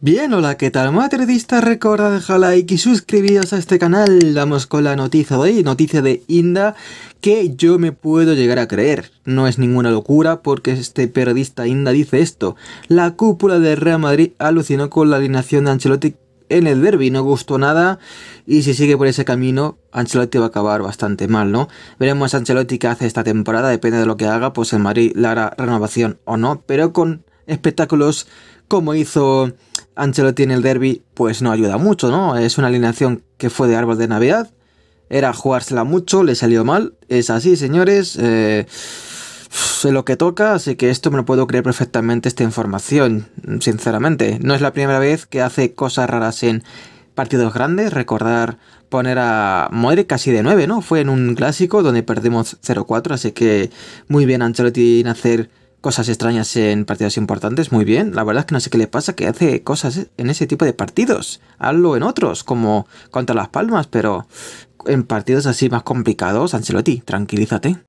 Bien, hola, ¿qué tal? Madridista, Recuerda dejar like y suscribiros a este canal. Vamos con la noticia de hoy, noticia de Inda, que yo me puedo llegar a creer. No es ninguna locura porque este periodista Inda dice esto. La cúpula de Real Madrid alucinó con la alineación de Ancelotti en el derby, no gustó nada y si sigue por ese camino, Ancelotti va a acabar bastante mal, ¿no? Veremos a Ancelotti qué hace esta temporada, depende de lo que haga, pues el Madrid la hará renovación o no, pero con espectáculos como hizo Ancelotti en el derby pues no ayuda mucho, ¿no? Es una alineación que fue de árbol de Navidad, era jugársela mucho, le salió mal, es así señores, eh, sé lo que toca, así que esto me lo puedo creer perfectamente esta información, sinceramente. No es la primera vez que hace cosas raras en partidos grandes, recordar poner a muere casi de 9, ¿no? Fue en un clásico donde perdimos 0-4, así que muy bien Ancelotti en hacer cosas extrañas en partidos importantes, muy bien. La verdad es que no sé qué le pasa, que hace cosas en ese tipo de partidos. Hazlo en otros, como contra Las Palmas, pero en partidos así más complicados, Ancelotti, tranquilízate.